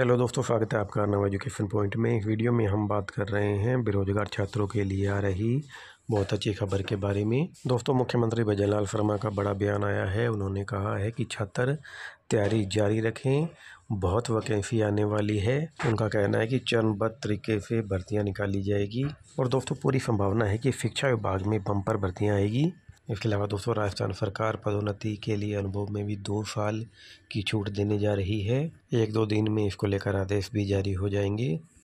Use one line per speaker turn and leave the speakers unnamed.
hello दोस्तों स्वागत है आपका नवा एजुकेशन पॉइंट में इस वीडियो में हम बात कर रहे हैं बेरोजगार छात्रों के लिए आ रही बहुत अच्छी खबर के बारे में दोस्तों मुख्यमंत्री भजनलाल शर्मा का बड़ा बयान आया है उन्होंने कहा है कि छात्र तैयारी जारी रखें बहुत वैकेंसी आने वाली है उनका कहना है कि चरणबद्ध तरीके से भर्तियां निकाली जाएगी और दोस्तों पूरी संभावना है कि शिक्षा विभाग में बम्पर भर्तियाँ आएगी इसके अलावा दोस्तों राजस्थान सरकार पदोन्नति के लिए अनुभव में भी दो साल की छूट देने जा रही है एक दो दिन में इसको लेकर आदेश भी जारी हो जाएंगे